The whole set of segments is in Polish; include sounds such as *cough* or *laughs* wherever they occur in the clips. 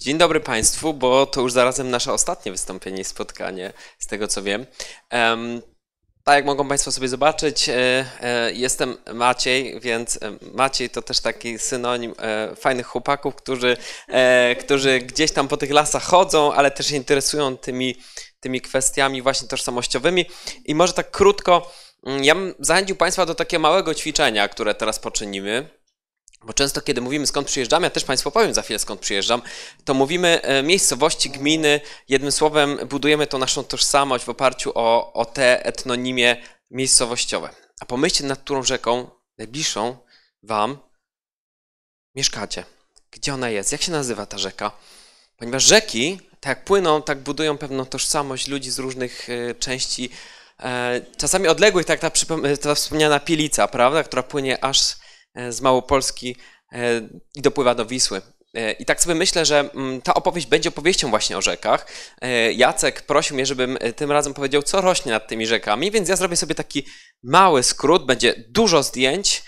Dzień dobry Państwu, bo to już zarazem nasze ostatnie wystąpienie i spotkanie, z tego co wiem. tak jak mogą Państwo sobie zobaczyć, e, e, jestem Maciej, więc e, Maciej to też taki synonim fajnych chłopaków, którzy, którzy gdzieś tam po tych lasach chodzą, ale też się interesują tymi, tymi kwestiami właśnie tożsamościowymi. I może tak krótko, mm, ja bym zachęcił Państwa do takiego małego ćwiczenia, które teraz poczynimy bo często, kiedy mówimy skąd przyjeżdżam, ja też Państwu powiem za chwilę skąd przyjeżdżam, to mówimy e, miejscowości, gminy. Jednym słowem, budujemy tą naszą tożsamość w oparciu o, o te etnonimie miejscowościowe. A pomyślcie, nad którą rzeką najbliższą Wam mieszkacie. Gdzie ona jest? Jak się nazywa ta rzeka? Ponieważ rzeki, tak jak płyną, tak budują pewną tożsamość ludzi z różnych e, części, e, czasami odległych, tak ta, ta wspomniana Pilica, prawda, która płynie aż E, z Małopolski e, i dopływa do Wisły. E, I tak sobie myślę, że mm, ta opowieść będzie opowieścią właśnie o rzekach. Jacek prosił mnie, żebym tym razem powiedział, co rośnie nad tymi rzekami, więc ja zrobię sobie taki mały skrót, będzie dużo zdjęć,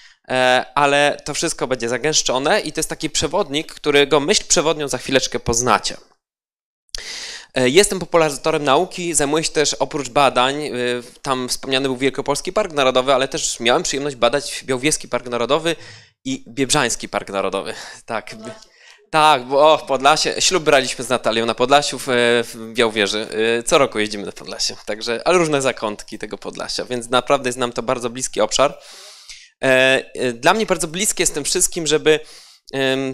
ale to wszystko będzie zagęszczone i to jest taki przewodnik, którego myśl przewodnią za chwileczkę poznacie. E, jestem popularyzatorem nauki, zajmuję się też oprócz badań, e, tam wspomniany był Wielkopolski Park Narodowy, ale też miałem przyjemność badać Białowieski Park Narodowy i Biebrzański Park Narodowy. *laughs* Tak. Tak, bo o, w Podlasie. Ślub braliśmy z Natalią na Podlasiu w, e, w Białowieży. Co roku jeździmy na Podlasie, także, ale różne zakątki tego Podlasia, więc naprawdę jest nam to bardzo bliski obszar. Dla mnie bardzo bliskie jest tym wszystkim, żeby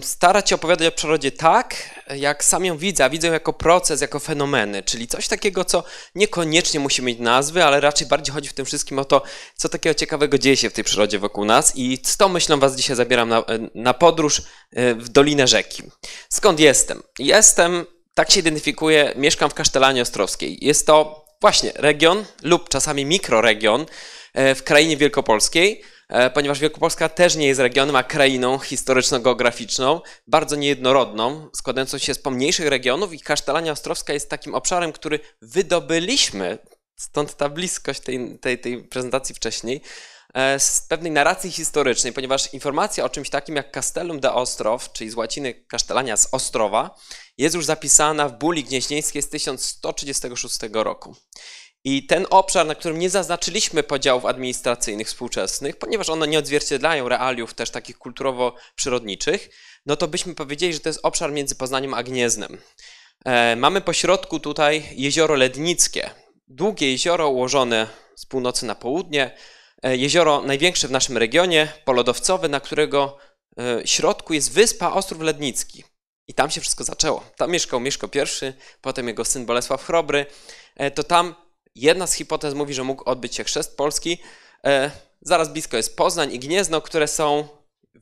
starać się opowiadać o przyrodzie tak, jak sam ją widzę, a widzę ją jako proces, jako fenomeny, czyli coś takiego, co niekoniecznie musi mieć nazwy, ale raczej bardziej chodzi w tym wszystkim o to, co takiego ciekawego dzieje się w tej przyrodzie wokół nas i z tą myślą Was dzisiaj zabieram na, na podróż e, w Dolinę Rzeki. Skąd jestem? Jestem, tak się identyfikuję, mieszkam w Kasztelanie Ostrowskiej. Jest to właśnie region lub czasami mikroregion e, w krainie wielkopolskiej, E, ponieważ Wielkopolska też nie jest regionem, a krainą historyczno-geograficzną, bardzo niejednorodną, składającą się z pomniejszych regionów i Kasztelania Ostrowska jest takim obszarem, który wydobyliśmy, stąd ta bliskość tej, tej, tej prezentacji wcześniej, e, z pewnej narracji historycznej, ponieważ informacja o czymś takim jak Castellum de Ostrow, czyli z łaciny Kasztelania z Ostrowa, jest już zapisana w buli gnieźnieńskiej z 1136 roku. I ten obszar, na którym nie zaznaczyliśmy podziałów administracyjnych współczesnych, ponieważ one nie odzwierciedlają realiów też takich kulturowo-przyrodniczych, no to byśmy powiedzieli, że to jest obszar między Poznaniem a Gnieznem. E, mamy pośrodku tutaj jezioro Lednickie. Długie jezioro ułożone z północy na południe. E, jezioro największe w naszym regionie, polodowcowe, na którego e, środku jest wyspa Ostrów Lednicki. I tam się wszystko zaczęło. Tam mieszkał Mieszko I, potem jego syn Bolesław Chrobry. E, to tam Jedna z hipotez mówi, że mógł odbyć się chrzest polski. E, zaraz blisko jest Poznań i Gniezno, które są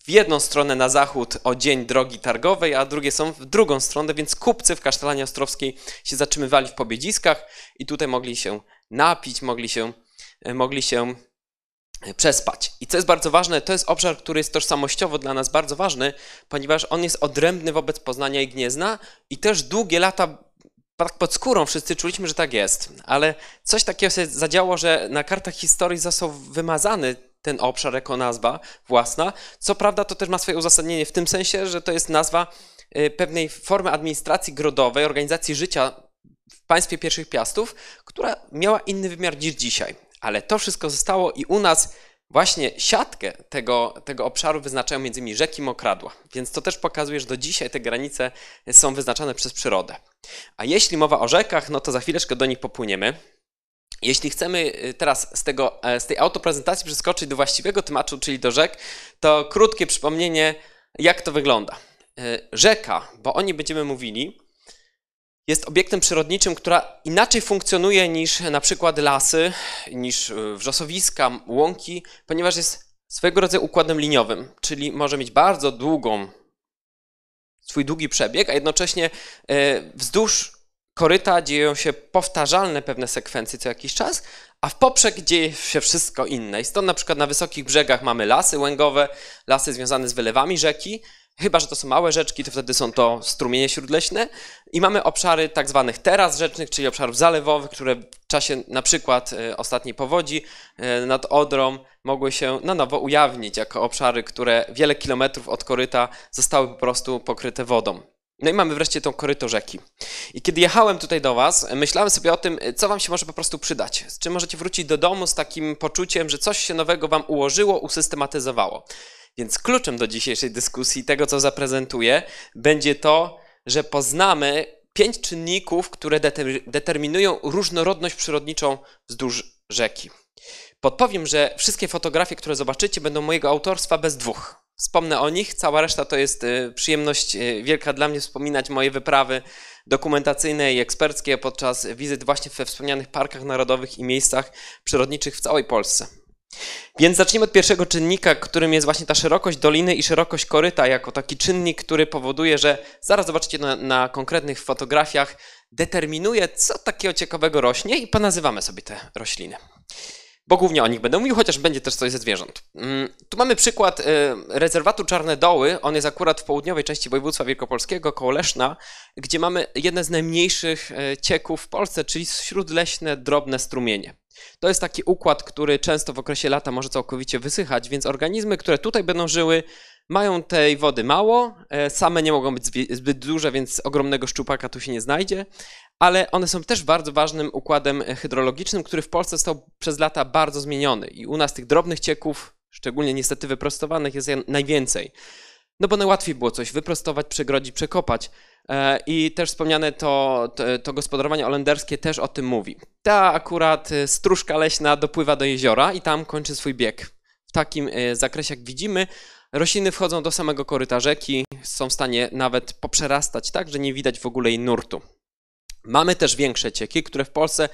w jedną stronę na zachód o dzień drogi targowej, a drugie są w drugą stronę, więc kupcy w Kasztelanii Ostrowskiej się zatrzymywali w pobiedziskach i tutaj mogli się napić, mogli się, e, mogli się e, przespać. I co jest bardzo ważne, to jest obszar, który jest tożsamościowo dla nas bardzo ważny, ponieważ on jest odrębny wobec Poznania i Gniezna i też długie lata tak pod skórą wszyscy czuliśmy, że tak jest, ale coś takiego się zadziało, że na kartach historii został wymazany ten obszar jako nazwa własna. Co prawda to też ma swoje uzasadnienie w tym sensie, że to jest nazwa y, pewnej formy administracji grodowej, organizacji życia w państwie pierwszych piastów, która miała inny wymiar niż dzisiaj. Ale to wszystko zostało i u nas Właśnie siatkę tego, tego obszaru wyznaczają między innymi rzeki mokradła, więc to też pokazuje, że do dzisiaj te granice są wyznaczane przez przyrodę. A jeśli mowa o rzekach, no to za chwileczkę do nich popłyniemy. Jeśli chcemy y, teraz z, tego, e, z tej autoprezentacji przeskoczyć do właściwego tematu, czyli do rzek, to krótkie przypomnienie, jak to wygląda. Y, rzeka, bo o niej będziemy mówili, jest obiektem przyrodniczym, która inaczej funkcjonuje niż na przykład lasy, niż e, wrzosowiska, łąki, ponieważ jest swego rodzaju układem liniowym, czyli może mieć bardzo długą, swój długi przebieg, a jednocześnie e, wzdłuż koryta dzieją się powtarzalne pewne sekwencje co jakiś czas, a w poprzek dzieje się wszystko inne. I stąd na przykład na wysokich brzegach mamy lasy łęgowe, lasy związane z wylewami rzeki, Chyba, że to są małe rzeczki, to wtedy są to strumienie śródleśne. I mamy obszary tak zwanych teraz rzecznych, czyli obszarów zalewowych, które w czasie na przykład e, ostatniej powodzi e, nad Odrą mogły się na nowo ujawnić jako obszary, które wiele kilometrów od koryta zostały po prostu pokryte wodą. No i mamy wreszcie tą koryto rzeki. I kiedy jechałem tutaj do Was, myślałem sobie o tym, co Wam się może po prostu przydać. Z czym możecie wrócić do domu z takim poczuciem, że coś się nowego Wam ułożyło, usystematyzowało. Więc kluczem do dzisiejszej dyskusji, tego co zaprezentuję, będzie to, że poznamy pięć czynników, które determinują różnorodność przyrodniczą wzdłuż rzeki. Podpowiem, że wszystkie fotografie, które zobaczycie, będą mojego autorstwa bez dwóch. Wspomnę o nich, cała reszta to jest y, przyjemność y, wielka dla mnie wspominać moje wyprawy dokumentacyjne i eksperckie podczas wizyt właśnie we wspomnianych parkach narodowych i miejscach przyrodniczych w całej Polsce. Więc zacznijmy od pierwszego czynnika, którym jest właśnie ta szerokość doliny i szerokość koryta, jako taki czynnik, który powoduje, że zaraz zobaczycie na, na konkretnych fotografiach, determinuje, co takiego ciekawego rośnie i ponazywamy sobie te rośliny. Bo głównie o nich będę mówił, chociaż będzie też coś ze zwierząt. Mm, tu mamy przykład y, rezerwatu Czarne Doły. On jest akurat w południowej części województwa wielkopolskiego, koło Leszna, gdzie mamy jedne z najmniejszych y, cieków w Polsce, czyli śródleśne drobne strumienie. To jest taki układ, który często w okresie lata może całkowicie wysychać, więc organizmy, które tutaj będą żyły, mają tej wody mało, e, same nie mogą być zbyt duże, więc ogromnego szczupaka tu się nie znajdzie, ale one są też bardzo ważnym układem hydrologicznym, który w Polsce został przez lata bardzo zmieniony i u nas tych drobnych cieków, szczególnie niestety wyprostowanych, jest najwięcej no bo najłatwiej było coś wyprostować, przegrodzić, przekopać. E, I też wspomniane to, to, to, gospodarowanie holenderskie też o tym mówi. Ta akurat e, strużka leśna dopływa do jeziora i tam kończy swój bieg. W takim e, zakresie, jak widzimy, rośliny wchodzą do samego koryta rzeki, są w stanie nawet poprzerastać tak, że nie widać w ogóle jej nurtu. Mamy też większe cieki, które w Polsce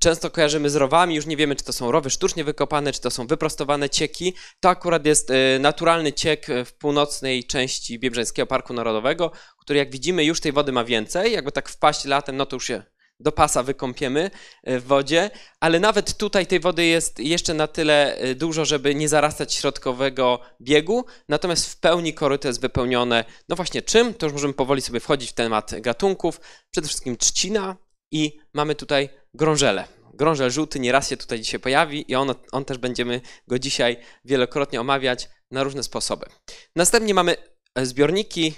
często kojarzymy z rowami, już nie wiemy, czy to są rowy sztucznie wykopane, czy to są wyprostowane cieki. To akurat jest y, naturalny ciek y, w północnej części Biebrzeńskiego Parku Narodowego, który jak widzimy już tej wody ma więcej, jakby tak wpaść latem, no to już się do pasa wykąpiemy y, w wodzie, ale nawet tutaj tej wody jest jeszcze na tyle dużo, żeby nie zarastać środkowego biegu, natomiast w pełni koryto jest wypełnione, no właśnie czym? To już możemy powoli sobie wchodzić w temat gatunków, przede wszystkim trzcina i mamy tutaj grążele. Grążel żółty nieraz się tutaj dzisiaj pojawi i on, on też będziemy go dzisiaj wielokrotnie omawiać na różne sposoby. Następnie mamy e, zbiorniki,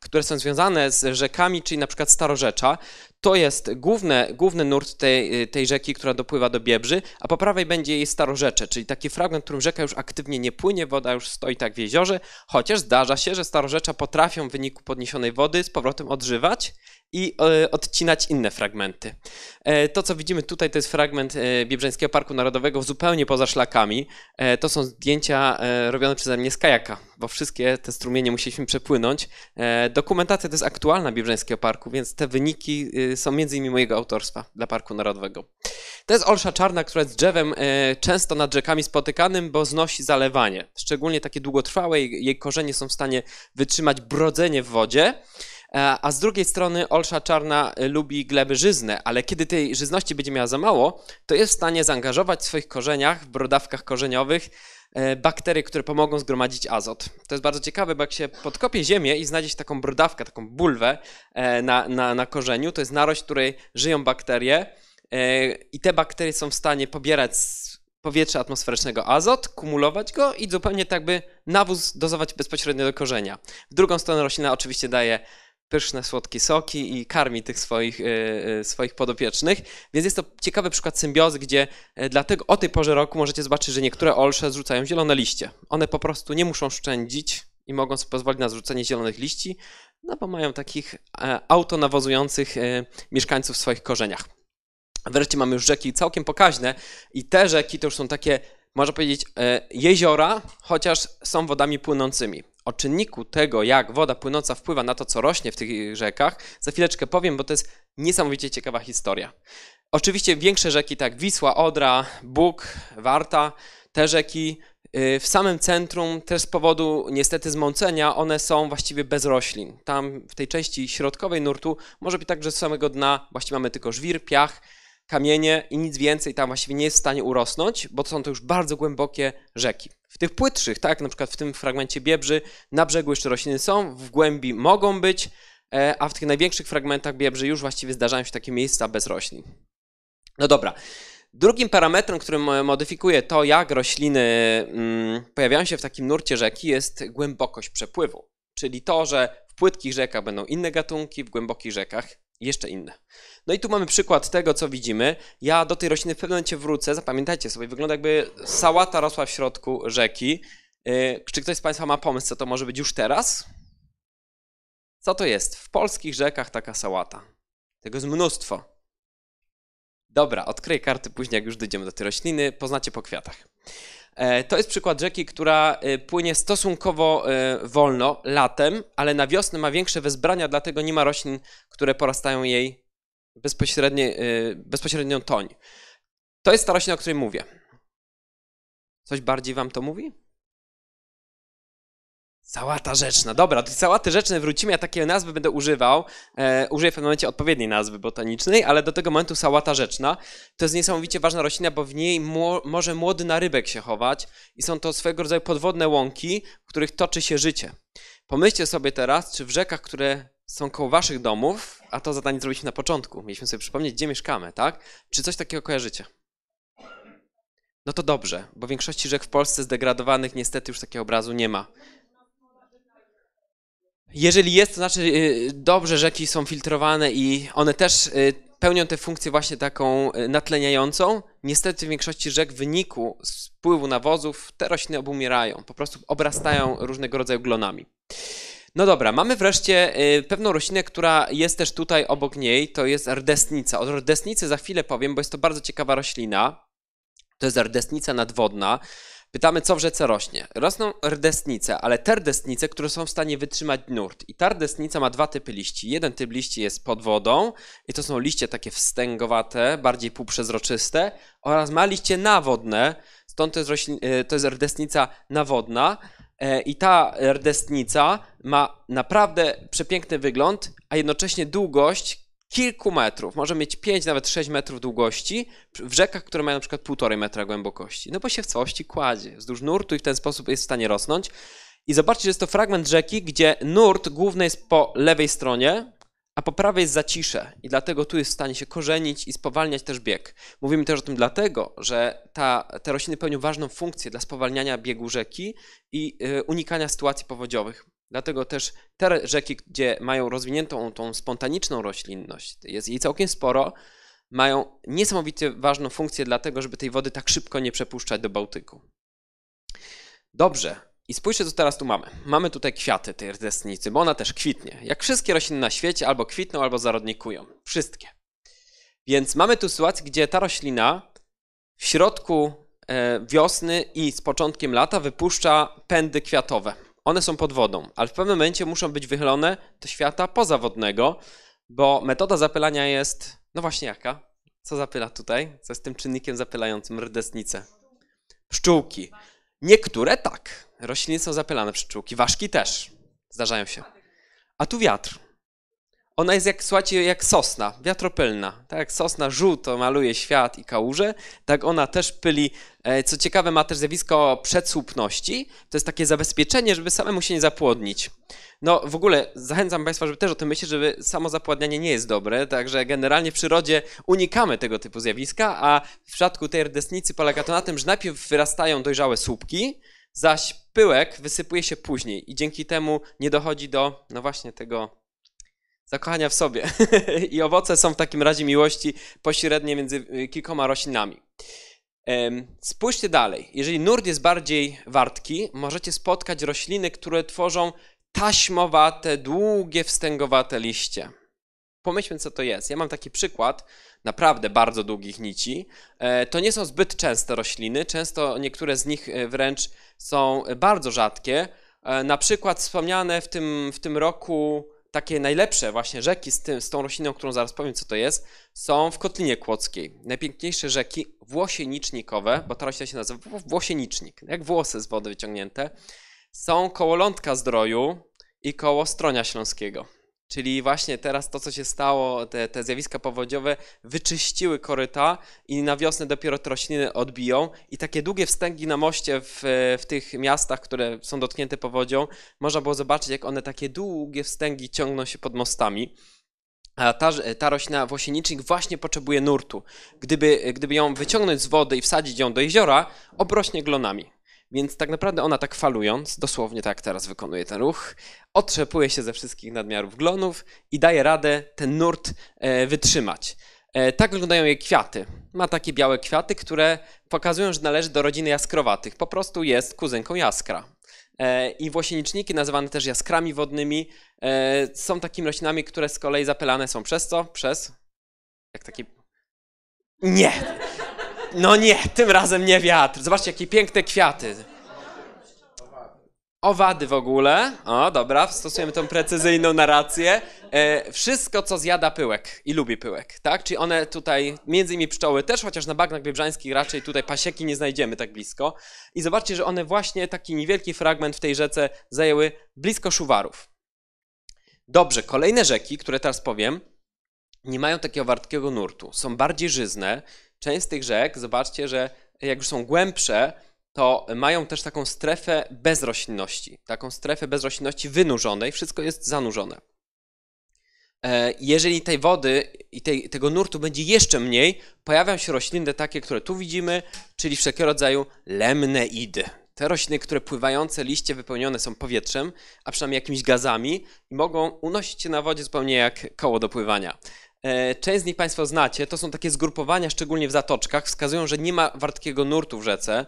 które są związane z rzekami, czyli na przykład Starorzecza. To jest główne, główny nurt tej, y, tej rzeki, która dopływa do Biebrzy, a po prawej będzie jej Starorzecze, czyli taki fragment, w którym rzeka już aktywnie nie płynie, woda już stoi tak w jeziorze, chociaż zdarza się, że Starorzecza potrafią w wyniku podniesionej wody z powrotem odżywać i e, odcinać inne fragmenty. E, to, co widzimy tutaj, to jest fragment e, Biebrzańskiego Parku Narodowego zupełnie poza szlakami. To są zdjęcia robione przeze mnie z kajaka, bo wszystkie te strumienie musieliśmy przepłynąć. Dokumentacja to jest aktualna Biebrzańskiego Parku, więc te wyniki są między innymi mojego autorstwa dla Parku Narodowego. To jest olsza czarna, która jest drzewem często nad rzekami spotykanym, bo znosi zalewanie. Szczególnie takie długotrwałe, jej korzenie są w stanie wytrzymać brodzenie w wodzie. E, a z drugiej strony olsza czarna e, lubi gleby żyzne, ale kiedy tej żyzności będzie miała za mało, to jest w stanie zaangażować w swoich korzeniach, w brodawkach korzeniowych, e, bakterie, które pomogą zgromadzić azot. To jest bardzo ciekawe, bo jak się podkopie ziemię i znajdzie się taką brodawkę, taką bulwę na, na, na korzeniu, to jest narość, w której żyją bakterie i te bakterie są w stanie pobierać z powietrza atmosferycznego azot, kumulować go i zupełnie tak by nawóz dozować bezpośrednio do korzenia. W drugą stronę roślina oczywiście daje pyszne, słodkie soki i karmi tych swoich, e, e, swoich podopiecznych. Więc jest to ciekawy przykład symbiozy, gdzie e, dlatego o tej porze roku możecie zobaczyć, że niektóre olsze zrzucają zielone liście. One po prostu nie muszą szczędzić i mogą sobie pozwolić na zrzucenie zielonych liści, no bo mają takich autonawozujących mieszkańców w swoich korzeniach. Wreszcie mamy już rzeki całkiem pokaźne i te rzeki to już są takie, można powiedzieć, jeziora, chociaż są wodami płynącymi o czynniku tego, jak woda płynąca wpływa na to, co rośnie w tych rzekach, za chwileczkę powiem, bo to jest niesamowicie ciekawa historia. Oczywiście większe rzeki, tak Wisła, Odra, Bóg, Warta, te rzeki y, w samym centrum, też z powodu niestety zmącenia, one są właściwie bez roślin. Tam w tej części środkowej nurtu może być tak, że z samego dna właściwie mamy tylko żwir, piach, kamienie i nic więcej tam właściwie nie jest w stanie urosnąć, bo to są to już bardzo głębokie rzeki. W tych płytszych, tak, na przykład w tym fragmencie Biebrzy, na brzegu jeszcze rośliny są, w głębi mogą być, e, a w tych największych fragmentach Biebrzy już właściwie zdarzają się takie miejsca bez roślin. No dobra. Drugim parametrem, który modyfikuje to, jak rośliny mm, pojawiają się w takim nurcie rzeki, jest głębokość przepływu. Czyli to, że w płytkich rzekach będą inne gatunki, w głębokich rzekach jeszcze inne. No i tu mamy przykład tego, co widzimy. Ja do tej rośliny w pewnym momencie wrócę. Zapamiętajcie sobie, wygląda jakby sałata rosła w środku rzeki. Y, czy ktoś z Państwa ma pomysł, co to może być już teraz? Co to jest? W polskich rzekach taka sałata. Tego jest mnóstwo. Dobra, odkryję karty później, jak już dojdziemy do tej rośliny. Poznacie po kwiatach. E, to jest przykład rzeki, która e, płynie stosunkowo e, wolno latem, ale na wiosnę ma większe wezbrania, dlatego nie ma roślin, które porastają jej bezpośrednie, bezpośrednią toń. To jest ta roślina, o której mówię. Coś bardziej wam to mówi? Sałata rzeczna. Dobra, do sałaty rzecznej wrócimy. Ja takiej nazwy będę używał. E, użyję w pewnym momencie odpowiedniej nazwy botanicznej, ale do tego momentu sałata rzeczna to jest niesamowicie ważna roślina, bo w niej może młody narybek się chować i są to swego rodzaju podwodne łąki, w których toczy się życie. Pomyślcie sobie teraz, czy w rzekach, które są koło waszych domów, a to zadanie zrobiliśmy na początku, mieliśmy sobie przypomnieć, gdzie mieszkamy, tak? Czy coś takiego kojarzycie? No to dobrze, bo w większości rzek w Polsce zdegradowanych niestety już takiego obrazu nie ma. Jeżeli jest, to znaczy y, dobrze rzeki są filtrowane i one też y, pełnią tę funkcję właśnie taką y, natleniającą. Niestety w większości rzek w wyniku spływu nawozów te rośliny obumierają, po prostu obrastają różnego rodzaju glonami. No dobra, mamy wreszcie pewną roślinę, która jest też tutaj obok niej, to jest rdesnica. O rdesnicy za chwilę powiem, bo jest to bardzo ciekawa roślina. To jest rdesnica nadwodna. Pytamy, co w rzece rośnie. Rosną rdesnice, ale te rdesnice, które są w stanie wytrzymać nurt. I ta rdesnica ma dwa typy liści. Jeden typ liści jest pod wodą i to są liście takie wstęgowate, bardziej półprzezroczyste oraz ma liście nawodne, stąd to jest, roślin... E, to jest rdesnica nawodna. E, I ta rdesnica ma naprawdę przepiękny wygląd, a jednocześnie długość, kilku metrów, może mieć 5, nawet 6 metrów długości, w rzekach, które mają na przykład 1,5 metra głębokości. No bo się w całości kładzie wzdłuż nurtu i w ten sposób jest w stanie rosnąć. I zobaczcie, że jest to fragment rzeki, gdzie nurt główny jest po lewej stronie, a po prawej jest zacisze i dlatego tu jest w stanie się korzenić i spowalniać też bieg. Mówimy też o tym dlatego, że ta, te rośliny pełnią ważną funkcję dla spowalniania biegu rzeki i y, unikania sytuacji powodziowych. Dlatego też te rzeki, gdzie mają rozwiniętą tą spontaniczną roślinność, jest jej całkiem sporo, mają niesamowicie ważną funkcję, dlatego żeby tej wody tak szybko nie przepuszczać do Bałtyku. Dobrze. I spójrzcie, co teraz tu mamy. Mamy tutaj kwiaty tej rdesnicy, bo ona też kwitnie. Jak wszystkie rośliny na świecie, albo kwitną, albo zarodnikują. Wszystkie. Więc mamy tu sytuację, gdzie ta roślina w środku e, wiosny i z początkiem lata wypuszcza pędy kwiatowe one są pod wodą, ale w pewnym momencie muszą być wychylone do świata pozawodnego, bo metoda zapylania jest, no właśnie jaka? Co zapyla tutaj? Co jest tym czynnikiem zapylającym rdesnicę? Pszczółki. Niektóre tak. Rośliny są zapylane przez pszczółki, ważki też. Zdarzają się. A tu wiatr. Ona jest jak, słuchajcie, jak sosna, wiatropylna. Tak jak sosna żółto maluje świat i kałuże, tak ona też pyli. E, co ciekawe, ma też zjawisko przedsłupności. To jest takie zabezpieczenie, żeby samemu się nie zapłodnić. No w ogóle zachęcam Państwa, żeby też o tym myśleć, żeby samo zapładnianie nie jest dobre, także generalnie w przyrodzie unikamy tego typu zjawiska, a w przypadku tej rdesnicy polega to na tym, że najpierw wyrastają dojrzałe słupki, zaś pyłek wysypuje się później i dzięki temu nie dochodzi do, no właśnie, tego zakochania w sobie. *laughs* I owoce są w takim razie miłości pośrednie między y, kilkoma roślinami. Spójrzcie dalej. Jeżeli nurt jest bardziej wartki, możecie spotkać rośliny, które tworzą taśmowate, długie, wstęgowate liście. Pomyślmy, co to jest. Ja mam taki przykład naprawdę bardzo długich nici. E, to nie są zbyt częste rośliny, często niektóre z nich e, wręcz są bardzo rzadkie. E, na przykład wspomniane w tym, w tym roku takie najlepsze właśnie rzeki z, tym, z tą rośliną, którą zaraz powiem, co to jest, są w Kotlinie Kłodzkiej. Najpiękniejsze rzeki włosienicznikowe, bo ta roślina się nazywa włosienicznik, jak włosy z wody wyciągnięte, są koło Lądka Zdroju i koło Stronia Śląskiego. Czyli właśnie teraz to, co się stało, te, te zjawiska powodziowe wyczyściły koryta i na wiosnę dopiero rośliny odbiją. I takie długie wstęgi na moście w, w tych miastach, które są dotknięte powodzią, można było zobaczyć, jak one takie długie wstęgi ciągną się pod mostami. A ta, ta roślina włosienicznik właśnie potrzebuje nurtu. Gdyby, gdyby ją wyciągnąć z wody i wsadzić ją do jeziora, obrośnie glonami. Więc tak naprawdę ona tak falując, dosłownie tak teraz wykonuje ten ruch, otrzepuje się ze wszystkich nadmiarów glonów i daje radę ten nurt e, wytrzymać. E, tak wyglądają jej kwiaty. Ma takie białe kwiaty, które pokazują, że należy do rodziny jaskrowatych. Po prostu jest kuzynką jaskra. E, I włosieniczniki, nazywane też jaskrami wodnymi, e, są takimi roślinami, które z kolei zapylane są przez co? Przez. Jak taki. Nie! No nie, tym razem nie wiatr. Zobaczcie, jakie piękne kwiaty. Owady w ogóle. O, dobra, stosujemy tą precyzyjną narrację. E, wszystko, co zjada pyłek i lubi pyłek, tak? Czyli one tutaj, między innymi pszczoły też, chociaż na bagnach biebrzańskich raczej tutaj pasieki nie znajdziemy tak blisko. I zobaczcie, że one właśnie taki niewielki fragment w tej rzece zajęły blisko szuwarów. Dobrze, kolejne rzeki, które teraz powiem, nie mają takiego wartkiego nurtu. Są bardziej żyzne, część z tych rzek, zobaczcie, że jak już są głębsze, to mają też taką strefę bezroślinności, taką strefę bezroślinności wynurzonej, wszystko jest zanurzone. E, jeżeli tej wody i tej, tego nurtu będzie jeszcze mniej, pojawią się rośliny takie, które tu widzimy, czyli wszelkiego rodzaju lemneidy. Te rośliny, które pływające liście wypełnione są powietrzem, a przynajmniej jakimiś gazami i mogą unosić się na wodzie zupełnie jak koło do pływania. E, część z nich Państwo znacie, to są takie zgrupowania, szczególnie w zatoczkach, wskazują, że nie ma wartkiego nurtu w rzece.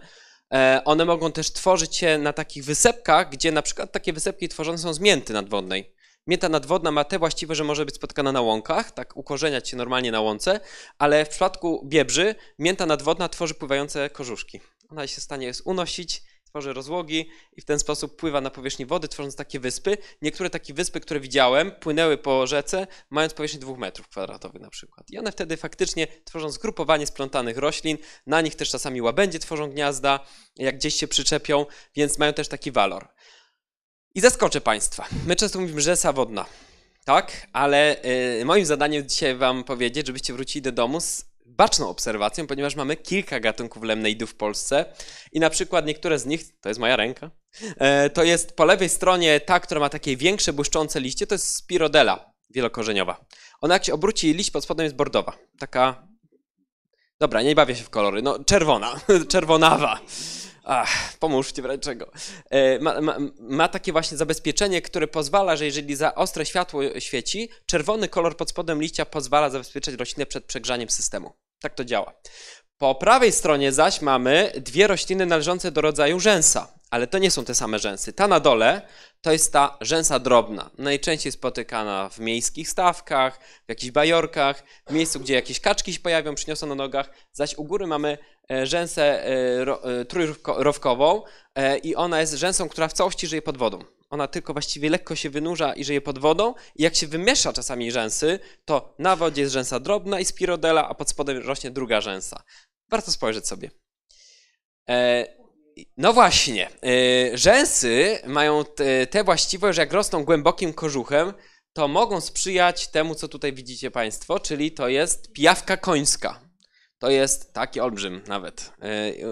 E, one mogą też tworzyć się na takich wysepkach, gdzie na przykład takie wysepki tworzone są z mięty nadwodnej. Mięta nadwodna ma te właściwe, że może być spotkana na łąkach, tak ukorzeniać się normalnie na łące, ale w przypadku biebrzy mięta nadwodna tworzy pływające korzuszki. Ona się w stanie unosić, tworzy rozłogi i w ten sposób pływa na powierzchni wody, tworząc takie wyspy. Niektóre takie wyspy, które widziałem, płynęły po rzece, mając powierzchnię 2 metrów kwadratowych na przykład. I one wtedy faktycznie tworzą zgrupowanie splątanych roślin, na nich też czasami łabędzie tworzą gniazda, jak gdzieś się przyczepią, więc mają też taki walor. I zaskoczę Państwa. My często mówimy rzesa wodna, tak? Ale y, moim zadaniem dzisiaj Wam powiedzieć, żebyście wrócili do domu z baczną obserwacją, ponieważ mamy kilka gatunków lemneidów w Polsce i na przykład niektóre z nich, to jest moja ręka, e, to jest po lewej stronie ta, która ma takie większe, błyszczące liście, to jest spirodela wielokorzeniowa. Ona jak się obróci liść pod spodem jest bordowa, taka... Dobra, nie bawię się w kolory, no czerwona, *laughs* czerwonawa. Ach, pomóżcie w czego. E, ma, ma, ma, takie właśnie zabezpieczenie, które pozwala, że jeżeli za ostre światło świeci, czerwony kolor pod spodem liścia pozwala zabezpieczyć roślinę przed przegrzaniem systemu. Tak to działa. Po prawej stronie zaś mamy dwie rośliny należące do rodzaju rzęsa, ale to nie są te same rzęsy. Ta na dole to jest ta rzęsa drobna, najczęściej spotykana w miejskich stawkach, w jakichś bajorkach, w miejscu, gdzie jakieś kaczki się pojawią, przyniosą na nogach, zaś u góry mamy e, rzęsę e, e, trójrowkową i ona jest rzęsą, która w całości żyje pod wodą ona tylko właściwie lekko się wynurza i żyje pod wodą. I jak się wymiesza czasami rzęsy, to na wodzie jest rzęsa drobna i spirodela, a pod spodem rośnie druga rzęsa. Warto spojrzeć sobie. E, no właśnie, e, rzęsy mają tę właściwość, że jak rosną głębokim kożuchem, to mogą sprzyjać temu, co tutaj widzicie Państwo, czyli to jest pijawka końska. To jest taki olbrzym nawet.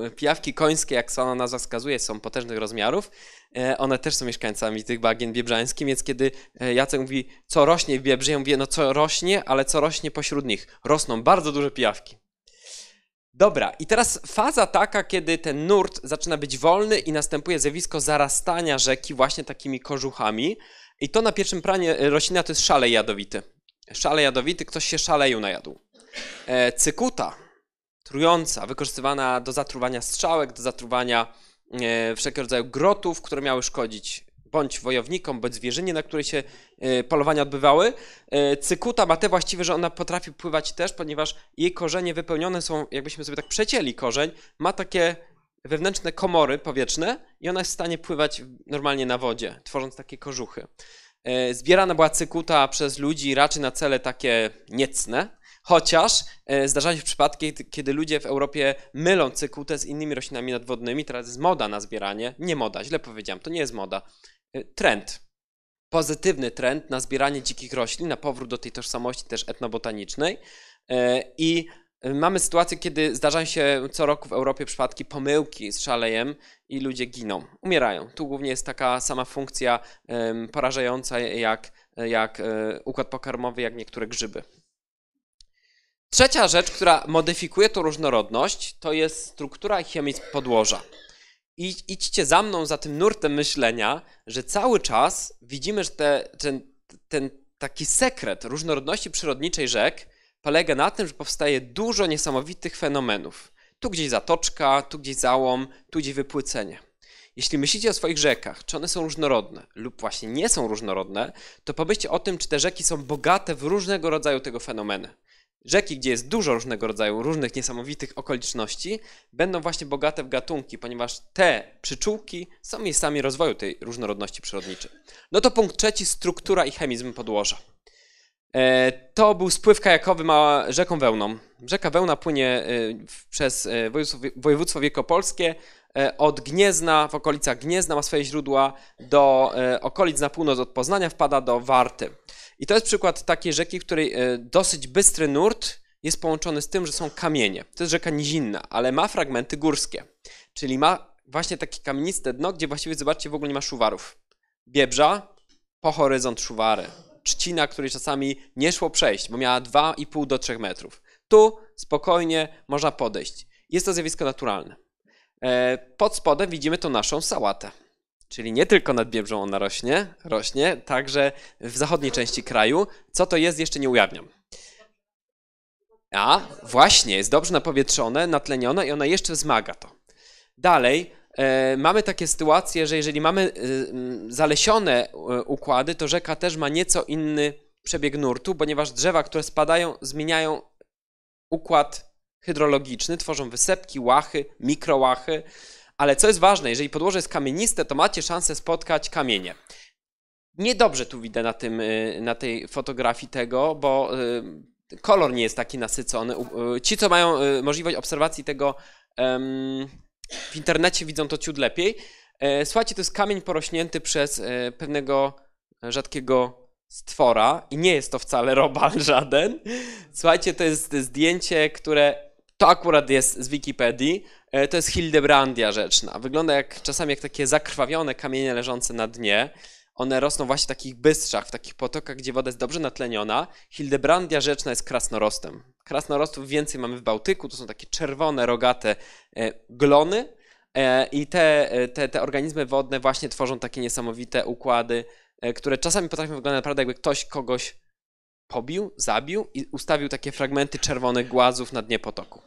E, pijawki końskie, jak sama nazwa wskazuje, są potężnych rozmiarów. E, one też są mieszkańcami tych bagien biebrzańskich, więc kiedy e, Jacek mówi, co rośnie w Biebrze, ja mówię, no co rośnie, ale co rośnie pośród nich. Rosną bardzo duże pijawki. Dobra, i teraz faza taka, kiedy ten nurt zaczyna być wolny i następuje zjawisko zarastania rzeki właśnie takimi kożuchami. I to na pierwszym planie e, roślina to jest szalej jadowity. Szalej jadowity, ktoś się szaleju najadł. E, cykuta, trująca, wykorzystywana do zatruwania strzałek, do zatruwania E, wszelkiego rodzaju grotów, które miały szkodzić bądź wojownikom, bądź zwierzynie, na której się e, polowania odbywały. E, cykuta ma te właściwie, że ona potrafi pływać też, ponieważ jej korzenie wypełnione są, jakbyśmy sobie tak przecięli korzeń, ma takie wewnętrzne komory powietrzne i ona jest w stanie pływać normalnie na wodzie, tworząc takie kożuchy. Zbierana była cykuta przez ludzi raczej na cele takie niecne, Chociaż e, zdarzają się przypadki, kiedy ludzie w Europie mylą cykutę z innymi roślinami nadwodnymi. Teraz jest moda na zbieranie. Nie moda, źle powiedziałem, to nie jest moda. E, trend. Pozytywny trend na zbieranie dzikich roślin, na powrót do tej tożsamości też etnobotanicznej. E, I mamy sytuację, kiedy zdarzają się co roku w Europie przypadki pomyłki z szalejem i ludzie giną, umierają. Tu głównie jest taka sama funkcja porażająca jak, jak układ pokarmowy, jak niektóre grzyby. Trzecia rzecz, która modyfikuje tą różnorodność, to jest struktura i podłoża. I idźcie za mną, za tym nurtem myślenia, że cały czas widzimy, że te, ten, ten taki sekret różnorodności przyrodniczej rzek polega na tym, że powstaje dużo niesamowitych fenomenów. Tu gdzieś zatoczka, tu gdzieś załom, tu gdzieś wypłycenie. Jeśli myślicie o swoich rzekach, czy one są różnorodne lub właśnie nie są różnorodne, to pomyślcie o tym, czy te rzeki są bogate w różnego rodzaju tego fenomeny. Rzeki, gdzie jest dużo różnego rodzaju, różnych niesamowitych okoliczności, będą właśnie bogate w gatunki, ponieważ te przyczółki są miejscami rozwoju tej różnorodności przyrodniczej. No to punkt trzeci, struktura i chemizm podłoża. E, to był spływ kajakowy ma rzeką Wełną. Rzeka Wełna płynie e, przez e, województwo wiekopolskie E, od Gniezna, w okolicach Gniezna ma swoje źródła, do e, okolic na północ od Poznania wpada do Warty. I to jest przykład takiej rzeki, w której e, dosyć bystry nurt jest połączony z tym, że są kamienie. To jest rzeka nizinna, ale ma fragmenty górskie, czyli ma właśnie takie kamieniste dno, gdzie właściwie, zobaczcie, w ogóle nie ma szuwarów. Biebrza, po horyzont szuwary. Trzcina, której czasami nie szło przejść, bo miała 2,5 do 3 metrów. Tu spokojnie można podejść. Jest to zjawisko naturalne. E, pod spodem widzimy tu naszą sałatę. Czyli nie tylko nad Biebrzą ona rośnie, rośnie także w zachodniej części kraju. Co to jest, jeszcze nie ujawniam. A, właśnie, jest dobrze napowietrzone, natlenione i ona jeszcze wzmaga to. Dalej, e, mamy takie sytuacje, że jeżeli mamy e, zalesione e, układy, to rzeka też ma nieco inny przebieg nurtu, ponieważ drzewa, które spadają, zmieniają układ hydrologiczny, tworzą wysepki, łachy, mikrołachy, ale co jest ważne, jeżeli podłoże jest kamieniste, to macie szansę spotkać kamienie. Niedobrze tu widzę na, tym, y, na tej fotografii tego, bo y, kolor nie jest taki nasycony. Y, ci, co mają możliwość obserwacji tego w internecie, widzą to ciut lepiej. E, słuchajcie, to jest kamień porośnięty przez e, pewnego rzadkiego stwora i nie jest to wcale *laughs* robal żaden. Słuchajcie, to jest zdjęcie, które to akurat jest z Wikipedii. E, to jest Hildebrandia rzeczna. Wygląda jak czasami jak takie zakrwawione kamienie leżące na dnie. One rosną właśnie w takich bystrzach, w takich potokach, gdzie woda jest dobrze natleniona. Hildebrandia rzeczna jest krasnorostem. Krasnorostów więcej mamy w Bałtyku. To są takie czerwone, rogate e, glony. E, I te, te, te organizmy wodne właśnie tworzą takie niesamowite układy, które czasami potrafią wyglądać naprawdę jakby ktoś kogoś pobił, zabił i ustawił takie fragmenty czerwonych głazów na dnie potoku.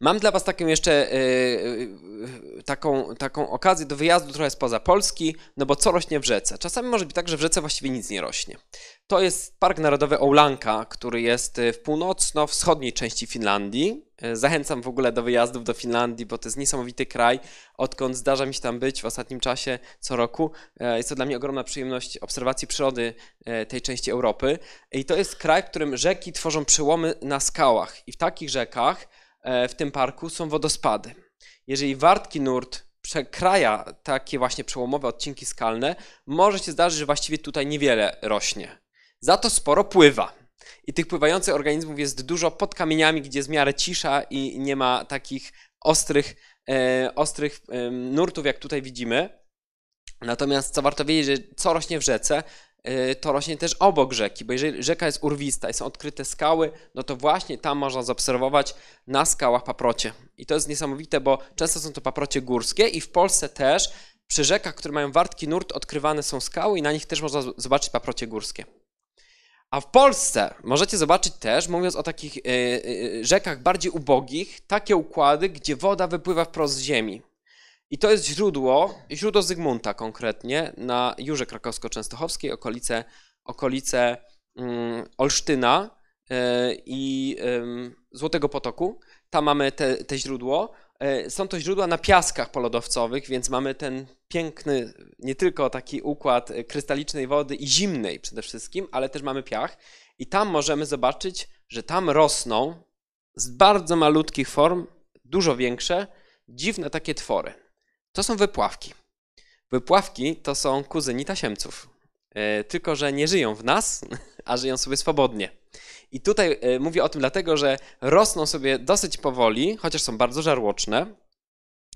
Mam dla Was taką jeszcze yy, taką, taką okazję do wyjazdu trochę spoza Polski, no bo co rośnie w rzece? Czasami może być tak, że w rzece właściwie nic nie rośnie. To jest Park Narodowy Oulanka, który jest y, w północno-wschodniej części Finlandii. Y, zachęcam w ogóle do wyjazdów do Finlandii, bo to jest niesamowity kraj, odkąd zdarza mi się tam być w ostatnim czasie co roku. E, jest to dla mnie ogromna przyjemność obserwacji przyrody e, tej części Europy. I to jest kraj, w którym rzeki tworzą przełomy na skałach. I w takich rzekach E, w tym parku są wodospady. Jeżeli wartki nurt przekraja takie właśnie przełomowe odcinki skalne, może się zdarzyć, że właściwie tutaj niewiele rośnie. Za to sporo pływa. I tych pływających organizmów jest dużo pod kamieniami, gdzie jest w miarę cisza i nie ma takich ostrych, e, ostrych e, nurtów, jak tutaj widzimy. Natomiast co warto wiedzieć, że co rośnie w rzece, Y, to rośnie też obok rzeki, bo jeżeli rzeka jest urwista i są odkryte skały, no to właśnie tam można zaobserwować na skałach paprocie. I to jest niesamowite, bo często są to paprocie górskie i w Polsce też przy rzekach, które mają wartki nurt, odkrywane są skały i na nich też można zobaczyć paprocie górskie. A w Polsce możecie zobaczyć też, mówiąc o takich y, y, rzekach bardziej ubogich, takie układy, gdzie woda wypływa wprost z ziemi. I to jest źródło, źródło Zygmunta konkretnie na Jurze Krakowsko-Częstochowskiej, okolice, okolice um, Olsztyna e, i um, Złotego Potoku. Tam mamy te, te źródło. E, są to źródła na piaskach polodowcowych, więc mamy ten piękny, nie tylko taki układ krystalicznej wody i zimnej przede wszystkim, ale też mamy piach. I tam możemy zobaczyć, że tam rosną z bardzo malutkich form, dużo większe, dziwne takie twory. To są wypławki. Wypławki to są kuzyni tasiemców. E, tylko, że nie żyją w nas, *laughs* a żyją sobie swobodnie. I tutaj e, mówię o tym dlatego, że rosną sobie dosyć powoli, chociaż są bardzo żarłoczne,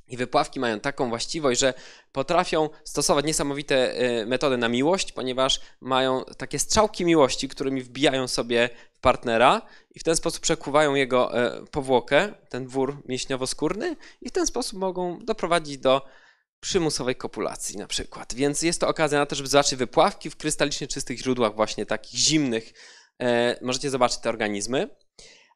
i wypławki mają taką właściwość, że potrafią stosować niesamowite y, metody na miłość, ponieważ mają takie strzałki miłości, którymi wbijają sobie w partnera i w ten sposób przekuwają jego e, powłokę, ten dwór mięśniowo-skórny, i w ten sposób mogą doprowadzić do przymusowej kopulacji na przykład. Więc jest to okazja na to, żeby zobaczyć wypławki w krystalicznie czystych źródłach właśnie takich zimnych. E, możecie zobaczyć te organizmy.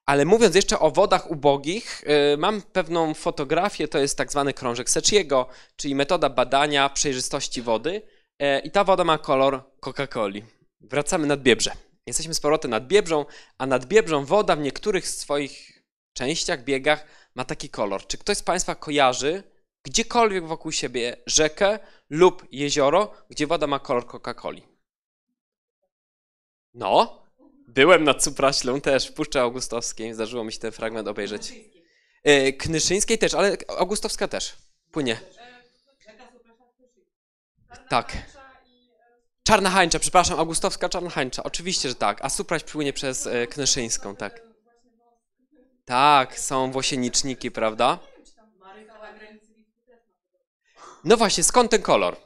Ale mówiąc jeszcze o wodach ubogich, y, mam pewną fotografię, to jest tak zwany krążek Secchiego, czyli metoda badania przejrzystości wody. E, I ta woda ma kolor Coca-Coli. Wracamy nad Biebrze. Jesteśmy z powrotem nad Biebrzą, a nad Biebrzą woda w niektórych swoich częściach, biegach ma taki kolor. Czy ktoś z Państwa kojarzy gdziekolwiek wokół siebie rzekę lub jezioro, gdzie woda ma kolor Coca-Coli? No, Byłem nad Supraślą też, w Puszczy Augustowskiej. Zdarzyło mi się ten fragment obejrzeć. E, Knyszyńskiej też, ale Augustowska też. Płynie. Tak. Czarna Hańcza, przepraszam, Augustowska Czarna Hańcza. Oczywiście, że tak. A Supraś płynie przez e, Knyszyńską, tak. Tak, są włosieniczniki, prawda? No właśnie, skąd ten kolor?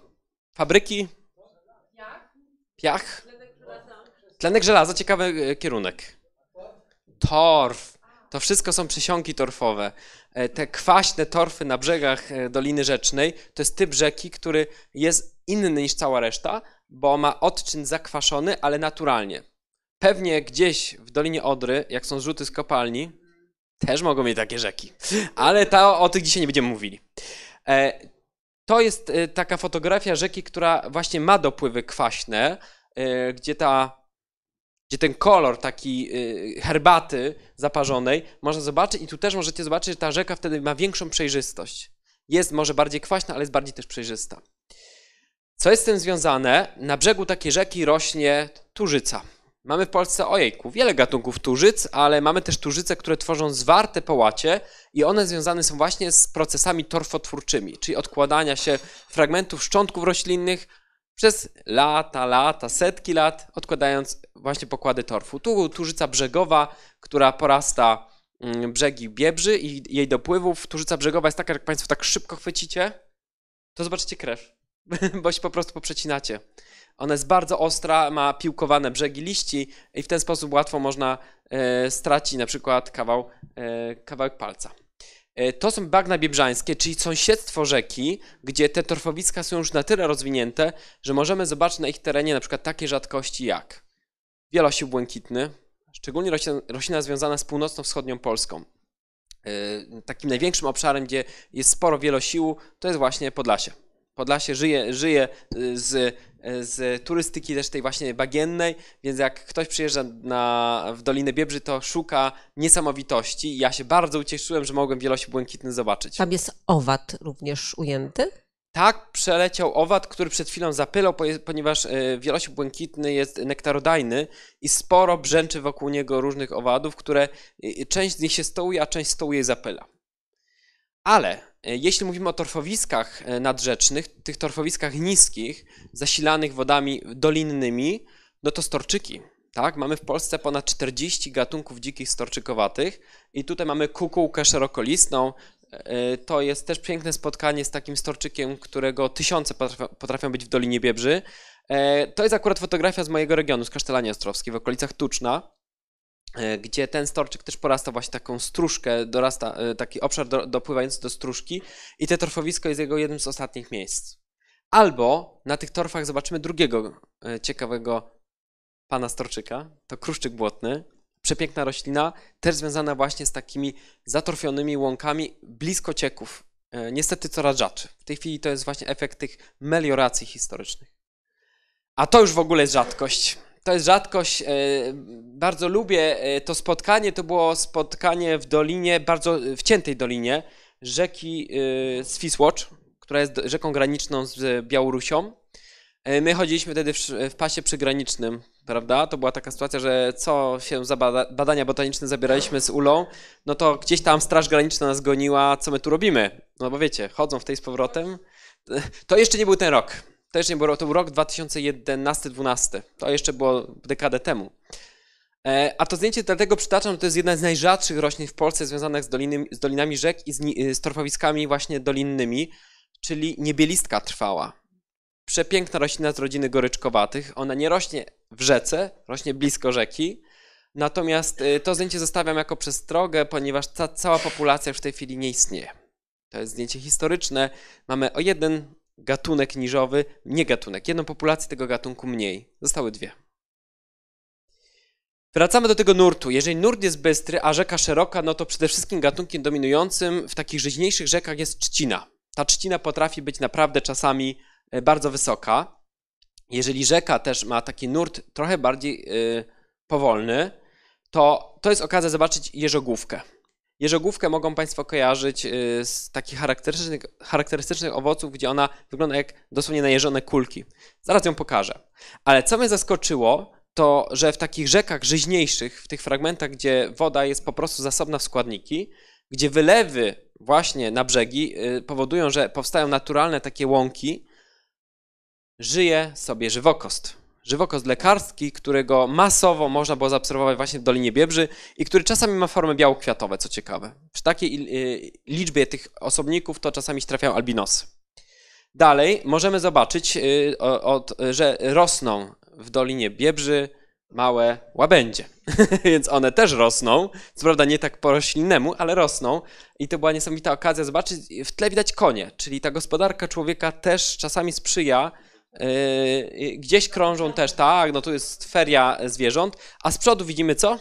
Fabryki? Piach? Tlenek żelaza, ciekawy e, kierunek. Torf. To wszystko są przysionki torfowe. E, te kwaśne torfy na brzegach e, Doliny Rzecznej to jest typ rzeki, który jest inny niż cała reszta, bo ma odczyn zakwaszony, ale naturalnie. Pewnie gdzieś w Dolinie Odry, jak są zrzuty z kopalni, też mogą mieć takie rzeki. Ale o tych dzisiaj nie będziemy mówili. To jest taka fotografia rzeki, która właśnie ma dopływy kwaśne, gdzie ta gdzie ten kolor taki y, herbaty zaparzonej można zobaczyć i tu też możecie zobaczyć, że ta rzeka wtedy ma większą przejrzystość. Jest może bardziej kwaśna, ale jest bardziej też przejrzysta. Co jest z tym związane? Na brzegu takiej rzeki rośnie turzyca. Mamy w Polsce, ojejku, wiele gatunków turzyc, ale mamy też turzyce, które tworzą zwarte połacie i one związane są właśnie z procesami torfotwórczymi, czyli odkładania się fragmentów szczątków roślinnych przez lata, lata, setki lat odkładając właśnie pokłady torfu. Tu turzyca brzegowa, która porasta mm, brzegi Biebrzy i jej dopływów. Turzyca brzegowa jest taka, jak Państwo tak szybko chwycicie, to zobaczycie krew, *laughs* bo się po prostu poprzecinacie. Ona jest bardzo ostra, ma piłkowane brzegi liści i w ten sposób łatwo można e, stracić na przykład kawał, e, kawałek palca. E, to są bagna biebrzańskie, czyli sąsiedztwo rzeki, gdzie te torfowiska są już na tyle rozwinięte, że możemy zobaczyć na ich terenie na przykład takie rzadkości jak wielosił błękitny, szczególnie roślina, związana z północno-wschodnią Polską. E, takim największym obszarem, gdzie jest sporo wielosiłu, to jest właśnie Podlasie. Podlasie żyje, żyje y, z E, z turystyki też tej właśnie bagiennej, więc jak ktoś przyjeżdża na, w Dolinę Biebrzy, to szuka niesamowitości. Ja się bardzo ucieszyłem, że mogłem Wielosi Błękitny zobaczyć. Tam jest owad również ujęty? Tak, przeleciał owad, który przed chwilą zapylał, ponieważ e, wielosił błękitny jest nektarodajny i sporo brzęczy wokół niego różnych owadów, które e, część z nich się stołuje, a część stołuje i zapyla. Ale e, jeśli mówimy o torfowiskach e, nadrzecznych, tych torfowiskach niskich, zasilanych wodami dolinnymi, no to storczyki. Tak? Mamy w Polsce ponad 40 gatunków dzikich storczykowatych i tutaj mamy kukułkę szerokolistną. E, to jest też piękne spotkanie z takim storczykiem, którego tysiące potrafią być w Dolinie Biebrzy. To jest akurat fotografia z mojego regionu, z Kasztelanii Ostrowskiej, w okolicach Tuczna. E, gdzie ten storczyk też porasta właśnie taką stróżkę, dorasta e, taki obszar do, dopływający do stróżki, i te torfowisko jest jego jednym z ostatnich miejsc. Albo na tych torfach zobaczymy drugiego e, ciekawego pana storczyka, to kruszczyk błotny, przepiękna roślina, też związana właśnie z takimi zatorfionymi łąkami blisko cieków, niestety coraz rzadziej. W tej chwili to jest właśnie efekt tych melioracji historycznych. A to już w ogóle jest rzadkość to jest rzadkość. E, bardzo lubię e, to spotkanie. To było spotkanie w dolinie, bardzo e, wciętej dolinie rzeki Swisłocz, która jest rzeką graniczną z Białorusią. My chodziliśmy wtedy w, pasie przygranicznym, prawda? To była taka sytuacja, że co się za badania botaniczne zabieraliśmy z Ulą, no to gdzieś tam Straż Graniczna nas goniła, co my tu robimy? No bo wiecie, chodzą w tej z powrotem. To jeszcze nie był ten rok. Też nie, bo to był rok 2011-12. To jeszcze było dekadę temu. E, a to zdjęcie dlatego przytaczam, że to jest jedna z najrzadszych roślin w Polsce związanych z, doliny, z dolinami rzek i z, z torfowiskami właśnie dolinnymi, czyli niebielistka trwała. Przepiękna roślina z rodziny goryczkowatych. Ona nie rośnie w rzece, rośnie blisko rzeki. Natomiast e, to zdjęcie zostawiam jako przestrogę, ponieważ ta cała populacja już w tej chwili nie istnieje. To jest zdjęcie historyczne. Mamy o jeden gatunek niżowy, nie gatunek, jedną populację tego gatunku mniej. Zostały dwie. Wracamy do tego nurtu. Jeżeli nurt jest bystry, a rzeka szeroka, no to przede wszystkim gatunkiem dominującym w takich rzeźniejszych rzekach jest trzcina. Ta trzcina potrafi być naprawdę czasami e, bardzo wysoka. Jeżeli rzeka też ma taki nurt trochę bardziej yy, powolny, to to jest okazja zobaczyć jeżogłówkę. Jeżogłówkę mogą Państwo kojarzyć y, z takich charakterystycznych, charakterystycznych owoców, gdzie ona wygląda jak dosłownie najeżone kulki. Zaraz ją pokażę. Ale co mnie zaskoczyło, to że w takich rzekach żyźniejszych, w tych fragmentach, gdzie woda jest po prostu zasobna w składniki, gdzie wylewy właśnie na brzegi y, powodują, że powstają naturalne takie łąki, żyje sobie żywokost żywokost lekarski, którego masowo można było zaobserwować właśnie w Dolinie Biebrzy i który czasami ma formę białokwiatowe, co ciekawe. Przy takiej y, y, liczbie tych osobników to czasami trafiają albinosy. Dalej możemy zobaczyć, y, że rosną w Dolinie Biebrzy małe łabędzie, *laughs* więc one też rosną, co prawda nie tak poroślinnemu, ale rosną i to była niesamowita okazja zobaczyć, w tle widać konie, czyli ta gospodarka człowieka też czasami sprzyja Yy, gdzieś krążą też, tak, no tu jest feria zwierząt, a z przodu widzimy co?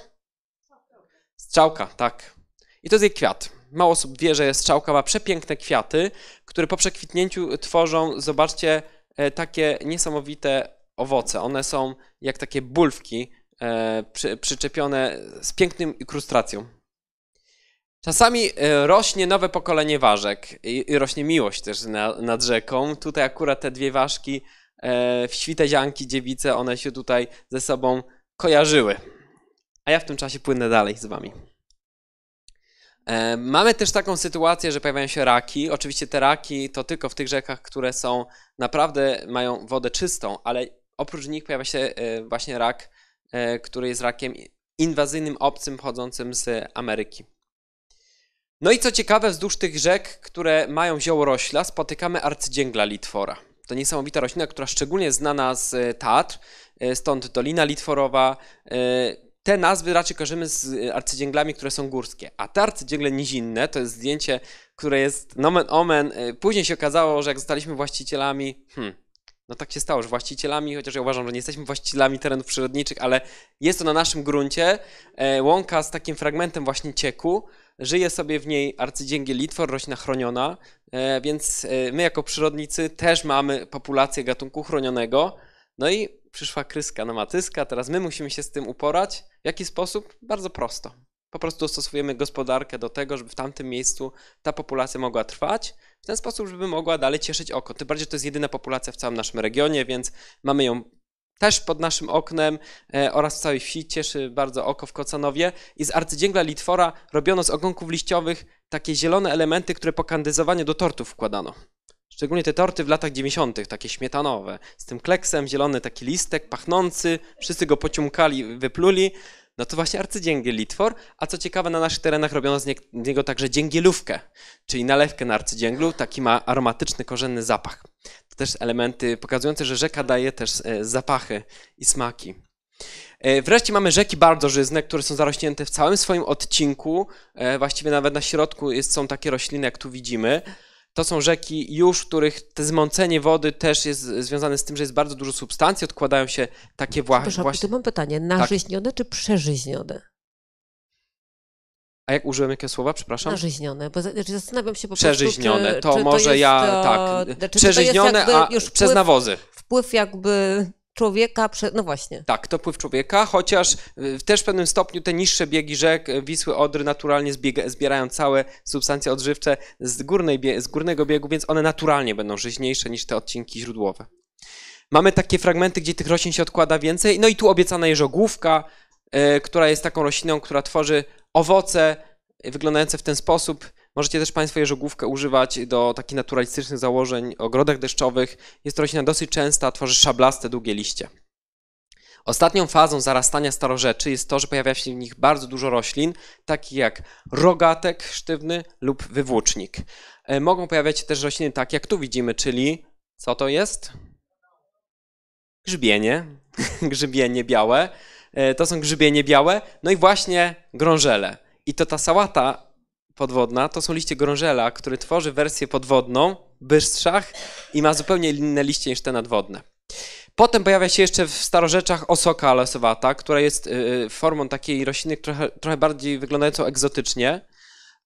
Strzałka, tak. I to jest jej kwiat. Mało osób wie, że strzałka ma przepiękne kwiaty, które po przekwitnięciu tworzą, zobaczcie, e, takie niesamowite owoce. One są jak takie bulwki e, przy, przyczepione z pięknym ilustracją. Czasami e, rośnie nowe pokolenie ważek i rośnie miłość też nad rzeką. Tutaj akurat te dwie ważki E, w Świtezianki, Dziewice, one się tutaj ze sobą kojarzyły. A ja w tym czasie płynę dalej z wami. E, mamy też taką sytuację, że pojawiają się raki. Oczywiście te raki to tylko w tych rzekach, które są naprawdę mają wodę czystą, ale oprócz nich pojawia się e, właśnie rak, który jest rakiem inwazyjnym, obcym, pochodzącym z Ameryki. No i co ciekawe, wzdłuż tych rzek, które mają rośla, spotykamy arcydzięgla litwora. To niesamowita roślina, która szczególnie znana z e, Tatr, e, stąd Dolina Litworowa. E, te nazwy raczej kojarzymy z arcydzięglami, które są górskie, a te arcydzięgle nizinne to jest zdjęcie, które jest nomen omen. Później się okazało, że jak zostaliśmy właścicielami, hmm, no tak się stało, że właścicielami, chociaż ja uważam, że nie jesteśmy właścicielami terenów przyrodniczych, ale jest to na naszym gruncie. E, łąka z takim fragmentem właśnie cieku. Żyje sobie w niej arcydzięgie litwor, roślina chroniona, e, więc e, my jako przyrodnicy też mamy populację gatunku chronionego. No i przyszła kryska na matyska, teraz my musimy się z tym uporać. W jaki sposób? Bardzo prosto. Po prostu dostosujemy gospodarkę do tego, żeby w tamtym miejscu ta populacja mogła trwać, w ten sposób, żeby mogła dalej cieszyć oko. Tym bardziej, że to jest jedyna populacja w całym naszym regionie, więc mamy ją też pod naszym oknem e, oraz w całej wsi. Cieszy bardzo oko w Kocanowie. I z arcydzięgla litwora robiono z ogonków liściowych takie zielone elementy, które po kandyzowaniu do tortów wkładano. Szczególnie te torty w latach 90., takie śmietanowe, z tym kleksem, zielony taki listek, pachnący, wszyscy go pociumkali, wypluli no to właśnie arcydzięgiel Litwor, a co ciekawe na naszych terenach robiono z niego także dzięgielówkę, czyli nalewkę na arcydzięglu, taki ma aromatyczny, korzenny zapach. To też elementy pokazujące, że rzeka daje też e, zapachy i smaki. E, wreszcie mamy rzeki bardzo żyzne, które są zarośnięte w całym swoim odcinku, e, właściwie nawet na środku jest, są takie rośliny, jak tu widzimy. To są rzeki już, w których te zmącenie wody też jest związane z tym, że jest bardzo dużo substancji, odkładają się takie wła- Proszę, właśnie... Tu mam pytanie, narzyźnione tak. czy przeżyźnione? A jak użyłem jakie słowa, przepraszam? Narzyźnione, bo znaczy zastanawiam się po prostu, Przeżyźnione, czy, to czy może jest, ja, tak, znaczy, przeżyźnione, a już wpływ, przez nawozy. Wpływ jakby człowieka, prze... no właśnie. Tak, to pływ człowieka, chociaż y, też w pewnym stopniu te niższe biegi rzek y, Wisły, Odry naturalnie zbiega, zbierają całe substancje odżywcze z, górnej, z górnego biegu, więc one naturalnie będą żyźniejsze niż te odcinki źródłowe. Mamy takie fragmenty, gdzie tych roślin się odkłada więcej, no i tu obiecana jeżogłówka, y, która jest taką rośliną, która tworzy owoce wyglądające w ten sposób, Możecie też Państwo jeżogłówkę używać do takich naturalistycznych założeń ogrodach deszczowych. Jest to roślina dosyć częsta, tworzy szablaste, długie liście. Ostatnią fazą zarastania starorzeczy jest to, że pojawia się w nich bardzo dużo roślin, takich jak rogatek sztywny lub wywłócznik. E, mogą pojawiać się też rośliny tak jak tu widzimy, czyli co to jest? Grzybienie, *laughs* grzybienie białe. E, to są grzybienie białe, no i właśnie grążele. I to ta sałata podwodna to są liście grążela, który tworzy wersję podwodną, bystrzach i ma zupełnie inne liście niż te nadwodne. Potem pojawia się jeszcze w starorzeczach osoka losowata, która jest y, y, formą takiej rośliny trochę, trochę bardziej wyglądającą egzotycznie,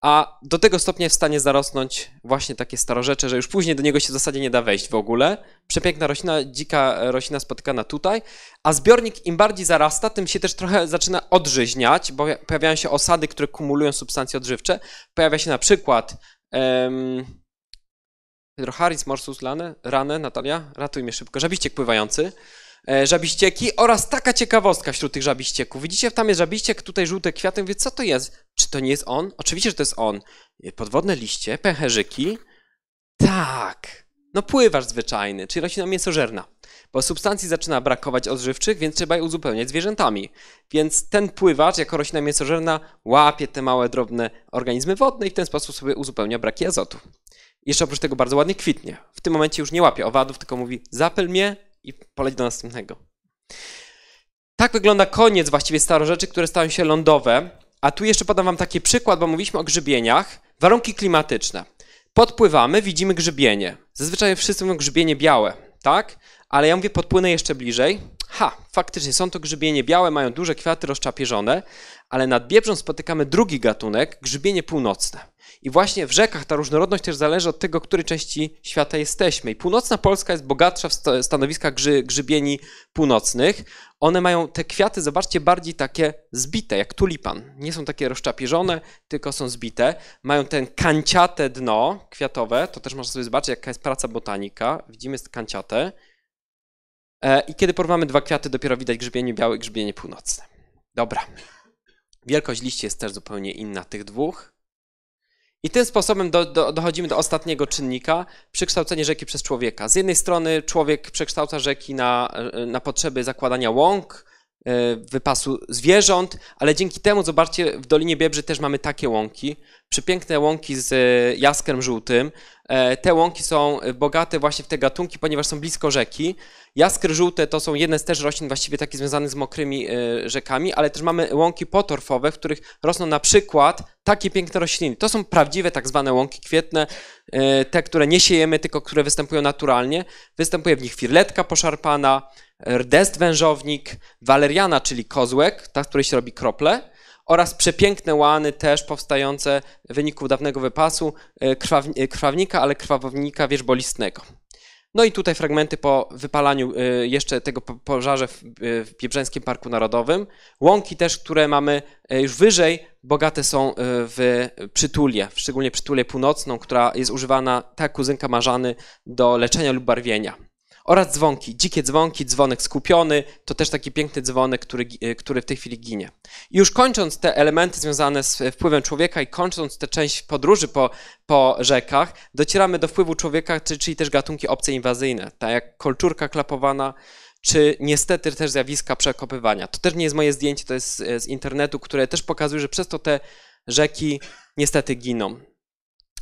a do tego stopnia jest w stanie zarosnąć właśnie takie starorzecze, że już później do niego się w zasadzie nie da wejść w ogóle. Przepiękna roślina, dzika roślina spotykana tutaj, a zbiornik im bardziej zarasta, tym się też trochę zaczyna odżyźniać, bo pojawiają się osady, które kumulują substancje odżywcze. Pojawia się na przykład um, Hydrocharis morsus lane, rane, Natalia, ratuj mnie szybko, żabiściek pływający, E, żabiścieki oraz taka ciekawostka wśród tych żabiścieków. Widzicie, tam jest żabiściek, tutaj żółte kwiaty. Mówię, co to jest? Czy to nie jest on? Oczywiście, że to jest on. E, podwodne liście, pęcherzyki. Tak. No pływasz zwyczajny, czyli roślina mięsożerna. Bo substancji zaczyna brakować odżywczych, więc trzeba je uzupełniać zwierzętami. Więc ten pływacz, jako roślina mięsożerna, łapie te małe, drobne organizmy wodne i w ten sposób sobie uzupełnia braki azotu. Jeszcze oprócz tego bardzo ładnie kwitnie. W tym momencie już nie łapie owadów, tylko mówi zapyl mnie, i poleć do następnego. Tak wygląda koniec właściwie starorzeczy, które stają się lądowe. A tu jeszcze podam wam taki przykład, bo mówiliśmy o grzybieniach. Warunki klimatyczne. Podpływamy, widzimy grzybienie. Zazwyczaj wszyscy mówią grzybienie białe, tak? Ale ja mówię, podpłynę jeszcze bliżej. Ha, faktycznie są to grzybienie białe, mają duże kwiaty rozczapieżone, ale nad Biebrzą spotykamy drugi gatunek, grzybienie północne. I właśnie w rzekach ta różnorodność też zależy od tego, której części świata jesteśmy. I północna Polska jest bogatsza w stanowiskach grzy, grzybieni północnych. One mają te kwiaty, zobaczcie, bardziej takie zbite, jak tulipan. Nie są takie rozczapieżone, tylko są zbite. Mają ten kanciate dno kwiatowe. To też można sobie zobaczyć, jaka jest praca botanika. Widzimy jest kanciate. E, I kiedy porównamy dwa kwiaty, dopiero widać grzybienie białe i grzybienie północne. Dobra. Wielkość liści jest też zupełnie inna tych dwóch. I tym sposobem do, do, dochodzimy do ostatniego czynnika, przekształcenie rzeki przez człowieka. Z jednej strony człowiek przekształca rzeki na, na potrzeby zakładania łąk, E, wypasu zwierząt, ale dzięki temu, zobaczcie, w Dolinie Biebrzy też mamy takie łąki, przepiękne łąki z e, jaskrem żółtym. E, te łąki są bogate właśnie w te gatunki, ponieważ są blisko rzeki. Jaskry żółte to są jedne z też roślin właściwie takie związane z mokrymi rzekami, ale też mamy łąki potorfowe, w których rosną na przykład takie piękne rośliny. To są prawdziwe tak zwane łąki kwietne, te, które nie siejemy, tylko które występują naturalnie. Występuje w nich firletka poszarpana, rdest wężownik, waleriana, czyli kozłek, ta, z której się robi krople, oraz przepiękne łany też powstające w wyniku dawnego wypasu e, e, krwawnika, ale krwawownika wierzbolistnego. No i tutaj fragmenty po wypalaniu e, jeszcze tego pożarze w Biebrzańskim Parku Narodowym. Łąki też, które mamy już wyżej, bogate są w przytulię, szczególnie przytulię północną, która jest używana, ta kuzynka marzany, do leczenia lub barwienia. Oraz dzwonki, dzikie dzwonki, dzwonek skupiony, to też taki piękny dzwonek, który, e, który w tej chwili ginie. I już kończąc te elementy związane z e, wpływem człowieka i kończąc tę część podróży po, po rzekach, docieramy do wpływu człowieka, czyli też gatunki obce inwazyjne, tak jak kolczurka klapowana, czy niestety też zjawiska przekopywania. To też nie jest moje zdjęcie, to jest e, z internetu, które też pokazuje, że przez to te rzeki niestety giną.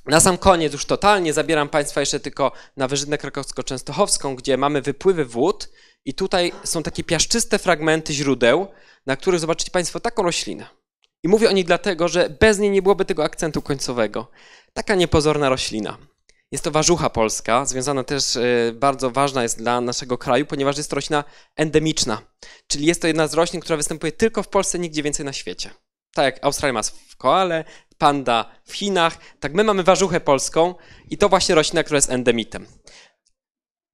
Na sam koniec już totalnie zabieram Państwa jeszcze tylko na Wyżynę Krakowsko-Częstochowską, gdzie mamy wypływy wód i tutaj są takie piaszczyste fragmenty źródeł, na których zobaczycie Państwo taką roślinę. I mówię o niej dlatego, że bez niej nie byłoby tego akcentu końcowego. Taka niepozorna roślina. Jest to warzucha polska, związana też e, bardzo ważna jest dla naszego kraju, ponieważ jest roślina endemiczna, czyli jest to jedna z roślin, która występuje tylko w Polsce, nigdzie więcej na świecie. Tak jak Australia ma koale, panda w Chinach. Tak, my mamy warzuchę polską i to właśnie roślina, która jest endemitem.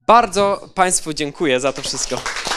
Bardzo Państwu dziękuję za to wszystko.